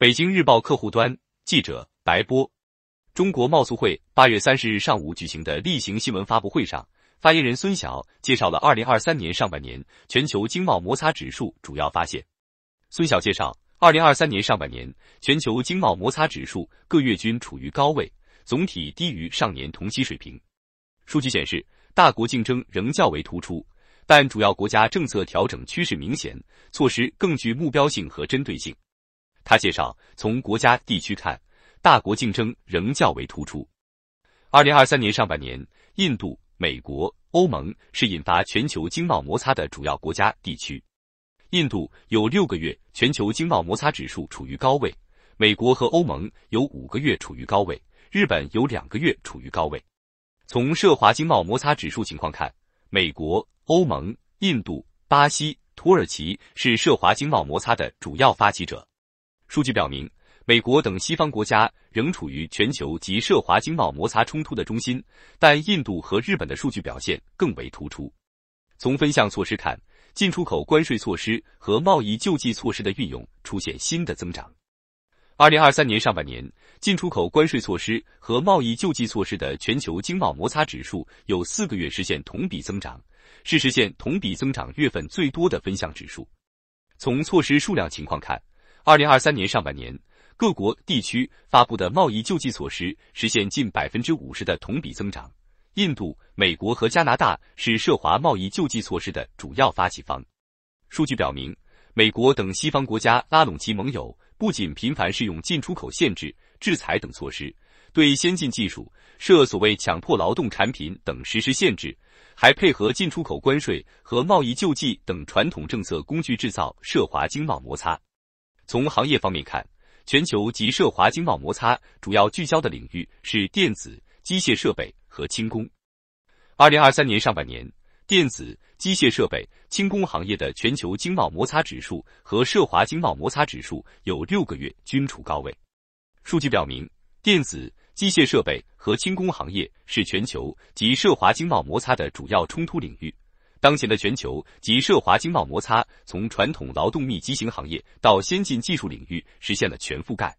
北京日报客户端记者白波，中国贸促会八月三十日上午举行的例行新闻发布会上，发言人孙晓介绍了二零二三年上半年全球经贸摩擦指数主要发现。孙晓介绍，二零二三年上半年全球经贸摩擦指数各月均处于高位，总体低于上年同期水平。数据显示，大国竞争仍较为突出，但主要国家政策调整趋势明显，措施更具目标性和针对性。他介绍，从国家地区看，大国竞争仍较为突出。二零二三年上半年，印度、美国、欧盟是引发全球经贸摩擦的主要国家地区。印度有六个月全球经贸摩擦指数处于高位，美国和欧盟有五个月处于高位，日本有两个月处于高位。从涉华经贸摩擦指数情况看，美国、欧盟、印度、巴西、土耳其是涉华经贸摩擦的主要发起者。数据表明，美国等西方国家仍处于全球及涉华经贸摩擦冲突的中心，但印度和日本的数据表现更为突出。从分项措施看，进出口关税措施和贸易救济措施的运用出现新的增长。二零二三年上半年，进出口关税措施和贸易救济措施的全球经贸摩擦指数有四个月实现同比增长，是实现同比增长月份最多的分项指数。从措施数量情况看，二零二三年上半年，各国地区发布的贸易救济措施实现近百分之五十的同比增长。印度、美国和加拿大是涉华贸易救济措施的主要发起方。数据表明，美国等西方国家拉拢其盟友，不仅频繁适用进出口限制、制裁等措施，对先进技术、设所谓强迫劳动产品等实施限制，还配合进出口关税和贸易救济等传统政策工具制造涉华经贸摩擦。从行业方面看，全球及涉华经贸摩擦主要聚焦的领域是电子、机械设备和轻工。二零二三年上半年，电子、机械设备、轻工行业的全球经贸摩擦指数和涉华经贸摩擦指数有六个月均处高位。数据表明，电子、机械设备和轻工行业是全球及涉华经贸摩擦的主要冲突领域。当前的全球及涉华经贸摩擦，从传统劳动密集型行业到先进技术领域，实现了全覆盖。